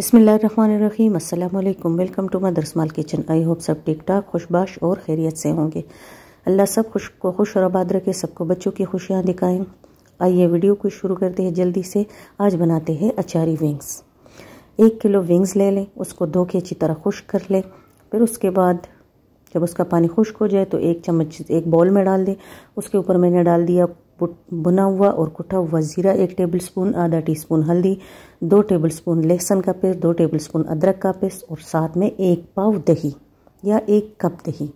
बसमीम अल्लाम welcome to मदरसमाल किचन आई होप सब ठीक ठाक खुशबाश और खैरियत से होंगे अल्लाह सब खुश को खुश और आबाद रखे सबको बच्चों की खुशियाँ दिखाएँ आइए वीडियो को शुरू करते हैं जल्दी से आज बनाते हैं अचारी विंग्स एक किलो विंग्स ले लें उसको धो के अच्छी तरह खुश कर लें फिर उसके बाद जब उसका पानी खुश्क हो जाए तो एक चम्मच एक बॉल में डाल दें उसके ऊपर मैंने डाल दिया बुना हुआ और कुटा हुआ ज़ीरा एक टेबलस्पून आधा टीस्पून हल्दी दो टेबलस्पून लहसुन का पेस्ट दो टेबलस्पून अदरक का पेस्ट और साथ में एक पाव दही या एक कप दही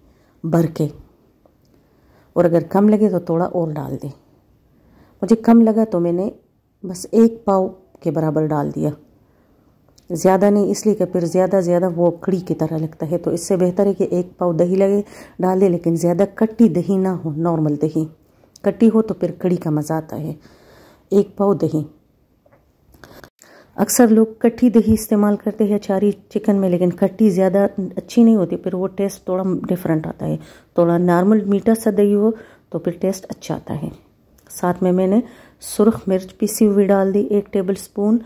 भर के और अगर कम लगे तो थोड़ा और डाल दें मुझे कम लगा तो मैंने बस एक पाव के बराबर डाल दिया ज़्यादा नहीं इसलिए कि फिर ज़्यादा ज़्यादा वो कड़ी की तरह लगता है तो इससे बेहतर है कि एक पाव दही लगे डाल दें लेकिन ज़्यादा कट्टी दही ना हो नॉर्मल दही कटी हो तो फिर कड़ी का मज़ा आता है एक पाव दही अक्सर लोग कट्टी दही इस्तेमाल करते हैं अचारी चिकन में लेकिन कट्टी ज़्यादा अच्छी नहीं होती फिर वो टेस्ट थोड़ा डिफरेंट आता है थोड़ा नॉर्मल मीठा सा दही हो तो फिर टेस्ट अच्छा आता है साथ में मैंने सुरख मिर्च पीसी हुई डाल दी एक टेबल स्पून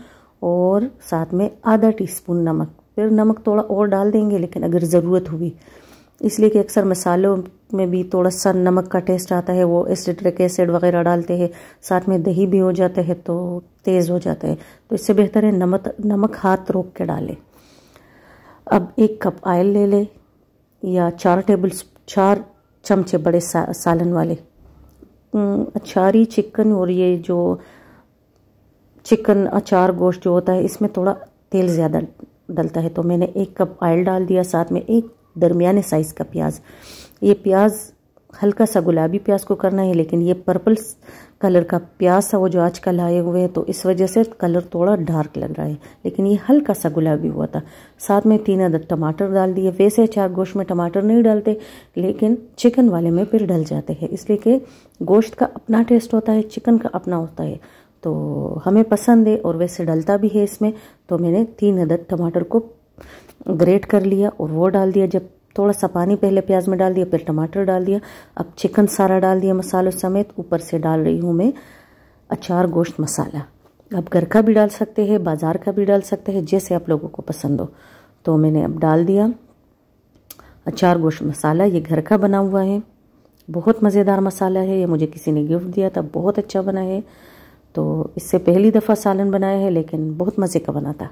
और साथ में आधा टी स्पून नमक फिर नमक थोड़ा और डाल देंगे लेकिन अगर ज़रूरत हुई इसलिए कि अक्सर मसालों में भी थोड़ा सा नमक का टेस्ट आता है वो एसिट्रिक एसिड वगैरह डालते हैं साथ में दही भी हो जाता है तो तेज़ हो जाता है तो इससे बेहतर है नमक नमक हाथ रोक के डालें अब एक कप आयल ले लें या चार टेबल चार चमचे बड़े सा, सालन वाले अचारी चिकन और ये जो चिकन अचार गोश्त जो होता है इसमें थोड़ा तेल ज़्यादा डलता है तो मैंने एक कप आयल डाल दिया साथ में एक दरमियाने साइज़ का प्याज ये प्याज हल्का सा गुलाबी प्याज को करना है लेकिन ये पर्पल कलर का प्याज था वो जो आज कल आए हुए हैं तो इस वजह से कलर थोड़ा डार्क लग रहा है लेकिन ये हल्का सा गुलाबी हुआ था साथ में तीन अदर टमाटर डाल दिए वैसे चार गोश्त में टमाटर नहीं डालते लेकिन चिकन वाले में फिर डल जाते हैं इसलिए कि गोश्त का अपना टेस्ट होता है चिकन का अपना होता है तो हमें पसंद है और वैसे डलता भी है इसमें तो मैंने तीन अदर टमाटर को ग्रेट कर लिया और वो डाल दिया जब थोड़ा सा पानी पहले प्याज में डाल दिया फिर टमाटर डाल दिया अब चिकन सारा डाल दिया मसालों समेत ऊपर से डाल रही हूँ मैं अचार गोश्त मसाला आप घर का भी डाल सकते हैं बाज़ार का भी डाल सकते हैं जैसे आप लोगों को पसंद हो तो मैंने अब डाल दिया अचार गोश्त मसाला ये घर का बना हुआ है बहुत मज़ेदार मसाला है ये मुझे किसी ने गिफ्ट दिया था बहुत अच्छा बना है तो इससे पहली दफ़ा सालन बनाया है लेकिन बहुत मज़े का बना था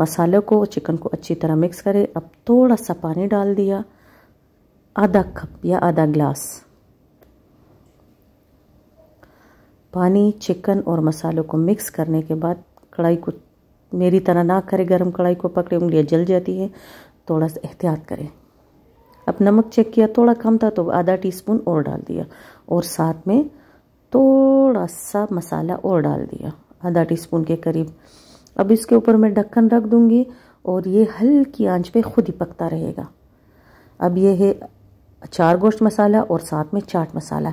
मसालों को चिकन को अच्छी तरह मिक्स करें अब थोड़ा सा पानी डाल दिया आधा कप या आधा ग्लास पानी चिकन और मसालों को मिक्स करने के बाद कढ़ाई को मेरी तरह ना करें गर्म कढ़ाई को पकड़े उंगलियाँ जल जाती है थोड़ा सा एहतियात करें अब नमक चेक किया थोड़ा कम था तो आधा टीस्पून और डाल दिया और साथ में थोड़ा सा मसाला और डाल दिया आधा टीस्पून के करीब अब इसके ऊपर मैं ढक्कन रख दूंगी और ये हल्की आंच पे खुद ही पकता रहेगा अब ये है अचार गोश्त मसाला और साथ में चाट मसाला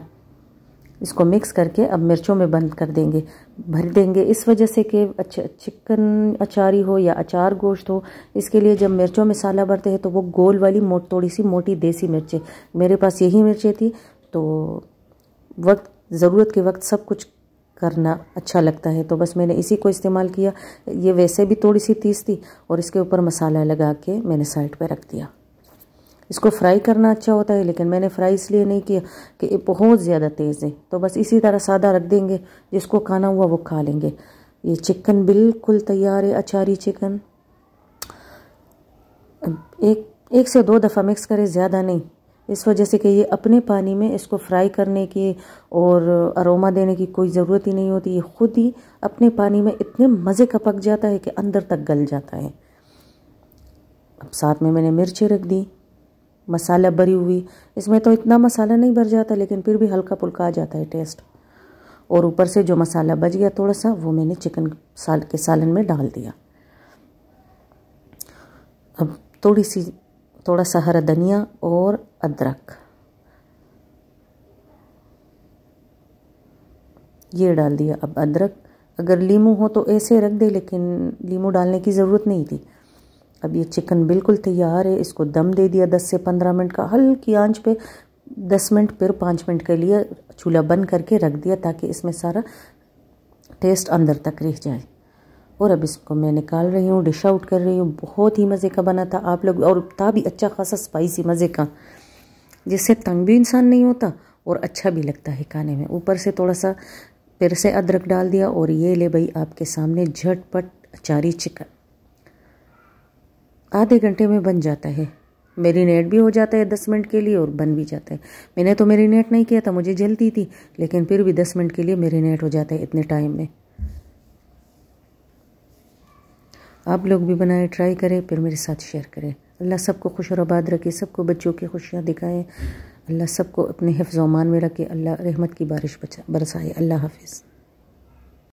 इसको मिक्स करके अब मिर्चों में बंद कर देंगे भर देंगे इस वजह से कि अच्छा चिकन अचारी हो या अचार गोश्त हो इसके लिए जब मिर्चों में मसाला भरते हैं तो वो गोल वाली मोट थोड़ी सी मोटी देसी मिर्चें मेरे पास यही मिर्चें थी तो वक्त ज़रूरत के वक्त सब कुछ करना अच्छा लगता है तो बस मैंने इसी को इस्तेमाल किया ये वैसे भी थोड़ी सी तीस थी और इसके ऊपर मसाला लगा के मैंने साइड पर रख दिया इसको फ्राई करना अच्छा होता है लेकिन मैंने फ्राई इसलिए नहीं किया कि ये बहुत ज़्यादा तेज़ है तो बस इसी तरह सादा रख देंगे जिसको खाना हुआ वो खा लेंगे ये चिकन बिल्कुल तैयार है अचारी चिकन एक एक से दो दफ़ा मिक्स करें ज़्यादा नहीं इस वजह से कि ये अपने पानी में इसको फ्राई करने की और अरोमा देने की कोई ज़रूरत ही नहीं होती ये खुद ही अपने पानी में इतने मज़े का पक जाता है कि अंदर तक गल जाता है अब साथ में मैंने मिर्चें रख दी मसाला भरी हुई इसमें तो इतना मसाला नहीं भर जाता लेकिन फिर भी हल्का पुल्का आ जाता है टेस्ट और ऊपर से जो मसाला बच गया थोड़ा सा वो मैंने चिकन साल के सालन में डाल दिया अब थोड़ी सी थोड़ा सा हरा धनिया और अदरक ये डाल दिया अब अदरक अगर लीमू हो तो ऐसे रख दे लेकिन लीमू डालने की ज़रूरत नहीं थी अब ये चिकन बिल्कुल तैयार है इसको दम दे दिया दस से पंद्रह मिनट का हल्की आंच पे दस मिनट फिर पाँच मिनट के लिए चूल्हा बंद करके रख दिया ताकि इसमें सारा टेस्ट अंदर तक रह जाए और अब इसको मैं निकाल रही हूँ डिश आउट कर रही हूँ बहुत ही मज़े का बना था आप लोग और था भी अच्छा खासा स्पाइसी मज़े का जिससे तंग भी इंसान नहीं होता और अच्छा भी लगता है खाने में ऊपर से थोड़ा सा फिर से अदरक डाल दिया और ये ले भाई आपके सामने झटपट अचारी चिकन आधे घंटे में बन जाता है मेरीनेट भी हो जाता है दस मिनट के लिए और बन भी जाता है मैंने तो मेरीनेट नहीं किया था मुझे जलती थी लेकिन फिर भी दस मिनट के लिए मेरीनेट हो जाता है इतने टाइम में आप लोग भी बनाए ट्राई करें फिर मेरे साथ शेयर करें अल्लाह सबको खुश और आबाद रखे सबको बच्चों की खुशियाँ दिखाएँ अल्लाह सबको अपने हिफ्ज़ में रखे अल्लाह रहमत की बारिश बरसाए अल्लाह हाफिज़